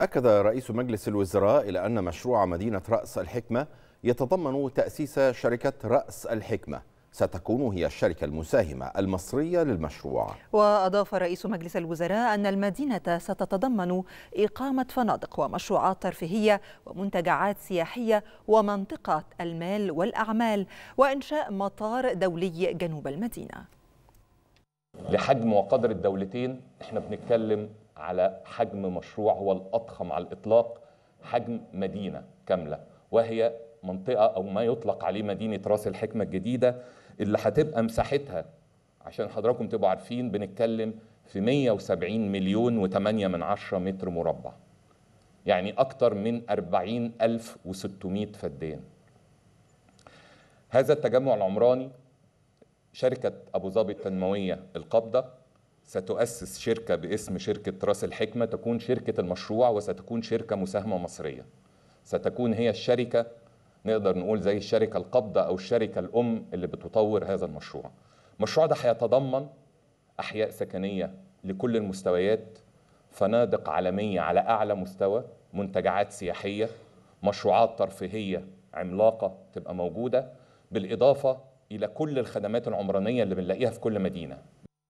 أكد رئيس مجلس الوزراء إلى أن مشروع مدينة رأس الحكمة يتضمن تأسيس شركة رأس الحكمة ستكون هي الشركة المساهمة المصرية للمشروع وأضاف رئيس مجلس الوزراء أن المدينة ستتضمن إقامة فنادق ومشروعات ترفيهية ومنتجعات سياحية ومنطقة المال والأعمال وإنشاء مطار دولي جنوب المدينة لحجم وقدر الدولتين احنا بنتكلم على حجم مشروع هو الأضخم على الإطلاق حجم مدينة كاملة وهي منطقة أو ما يطلق عليه مدينة راس الحكمة الجديدة اللي هتبقى مساحتها عشان حضراتكم تبقوا عارفين بنتكلم في 170 مليون و8 من عشرة متر مربع يعني أكتر من 40600 فدان هذا التجمع العمراني شركة أبو ظبي التنموية القابضة ستؤسس شركة باسم شركة راس الحكمة تكون شركة المشروع وستكون شركة مساهمة مصرية ستكون هي الشركة نقدر نقول زي الشركة القابضة أو الشركة الأم اللي بتطور هذا المشروع المشروع ده هيتضمن أحياء سكنية لكل المستويات فنادق عالمية على أعلى مستوى منتجعات سياحية مشروعات ترفيهية عملاقة تبقى موجودة بالإضافة الى كل الخدمات العمرانيه اللي بنلاقيها في كل مدينه